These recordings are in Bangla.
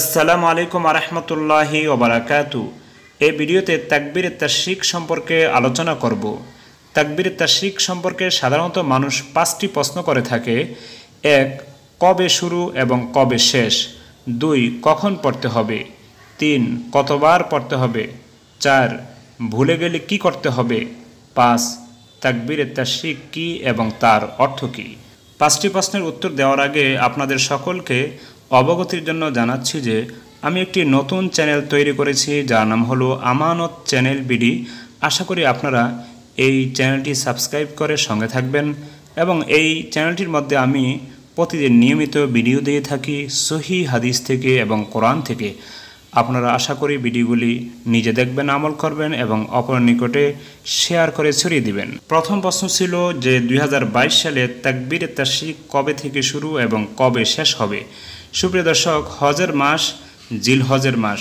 আসসালামু আলাইকুম আরহামতুল্লাহি ওবরাকাতু এই ভিডিওতে তাকবির তাশিক সম্পর্কে আলোচনা করব তাকবির তাশিক সম্পর্কে সাধারণত মানুষ পাঁচটি প্রশ্ন করে থাকে এক কবে শুরু এবং কবে শেষ দুই কখন পড়তে হবে তিন কতবার পড়তে হবে চার ভুলে গেলে কি করতে হবে পাঁচ তাকবির তাশিক কি এবং তার অর্থ কী পাঁচটি প্রশ্নের উত্তর দেওয়ার আগে আপনাদের সকলকে অবগতির জন্য জানাচ্ছি যে আমি একটি নতুন চ্যানেল তৈরি করেছি যার নাম হলো আমানত চ্যানেল বিডি আশা করি আপনারা এই চ্যানেলটি সাবস্ক্রাইব করে সঙ্গে থাকবেন এবং এই চ্যানেলটির মধ্যে আমি প্রতিদিন নিয়মিত ভিডিও দিয়ে থাকি সহি হাদিস থেকে এবং কোরআন থেকে আপনারা আশা করি ভিডিওগুলি নিজে দেখবেন আমল করবেন এবং অপর নিকটে শেয়ার করে ছড়িয়ে দিবেন প্রথম প্রশ্ন ছিল যে দুই সালে তাকবির তাসিক কবে থেকে শুরু এবং কবে শেষ হবে সুপ্রিয় দর্শক হজের মাস জিল হজের মাস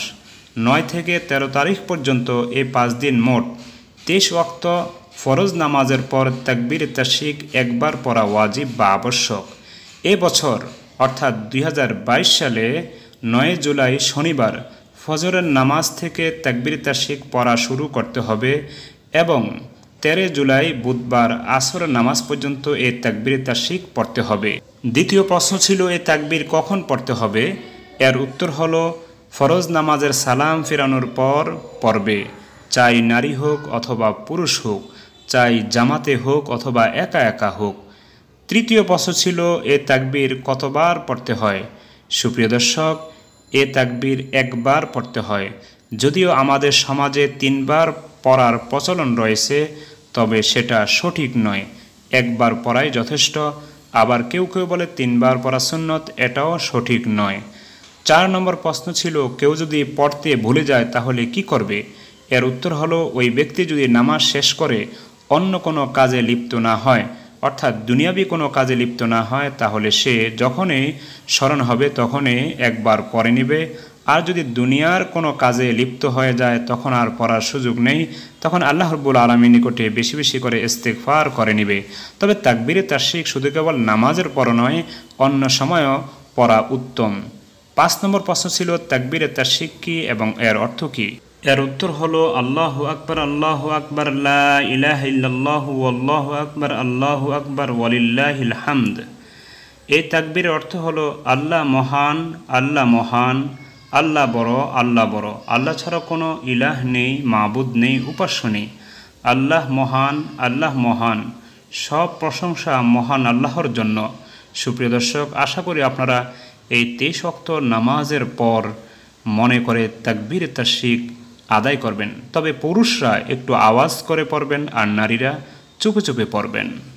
নয় থেকে ১৩ তারিখ পর্যন্ত এ পাঁচ দিন মোট তেইশ ওয়াক্ত ফরজ নামাজের পর তাকবির তাসিক একবার পড়া ওয়াজিব বা আবশ্যক এ বছর অর্থাৎ দুই সালে নয় জুলাই শনিবার ফজরের নামাজ থেকে তাকবির তাসিক পড়া শুরু করতে হবে এবং তেরো জুলাই বুধবার আসরের নামাজ পর্যন্ত এ তাকবির তাসিক পড়তে হবে দ্বিতীয় প্রশ্ন ছিল এ তাকবির কখন পড়তে হবে এর উত্তর হলো ফরজ নামাজের সালাম ফেরানোর পর পর্বে চাই নারী হোক অথবা পুরুষ হোক চাই জামাতে হোক অথবা একা একা হোক তৃতীয় প্রশ্ন ছিল এ তাকবির কতবার পড়তে হয় সুপ্রিয় দর্শক এ তাকবির একবার পড়তে হয় যদিও আমাদের সমাজে তিনবার পড়ার প্রচলন রয়েছে তবে সেটা সঠিক নয় একবার পড়াই যথেষ্ট আবার কেউ কেউ বলে তিনবার পড়া সুন্নত এটাও সঠিক নয় চার নম্বর প্রশ্ন ছিল কেউ যদি পড়তে ভুলে যায় তাহলে কি করবে এর উত্তর হলো ওই ব্যক্তি যদি নামাজ শেষ করে অন্য কোনো কাজে লিপ্ত না হয় অর্থাৎ দুনিয়াবি কোনো কাজে লিপ্ত না হয় তাহলে সে যখনই স্মরণ হবে তখনই একবার পরে নেবে আর যদি দুনিয়ার কোনো কাজে লিপ্ত হয়ে যায় তখন আর পড়ার সুযোগ নেই তখন আল্লাহ রব্বুল আলমীর নিকটে বেশি বেশি করে ইস্তেকফার করে নিবে তবে তাকবিরে শিখ শুধু কেবল নামাজের পর নয় অন্য সময়ও পড়া উত্তম পাঁচ নম্বর প্রশ্ন ছিল তাকবিরে তাসিক কী এবং এর অর্থ কী এর উত্তর হলো আল্লাহ আকবর আল্লাহ আকবর আল্লাহ আকবর আল্লাহ আকবর ওয়ালিল্লাহিল হামদ এই তাকবির অর্থ হলো আল্লাহ মহান আল্লাহ মহান আল্লাহ বড় আল্লাহ বড় আল্লাহ ছাড়া কোনো ইলাহ নেই মাবুদ নেই উপাস্য নেই আল্লাহ মহান আল্লাহ মহান সব প্রশংসা মহান আল্লাহর জন্য সুপ্রিয় দর্শক আশা করি আপনারা এই তেইশ অক্ত নামাজের পর মনে করে তাকবীর তাসিক আদায় করবেন তবে পুরুষরা একটু আওয়াজ করে পড়বেন আর নারীরা চুপে চুপে পড়বেন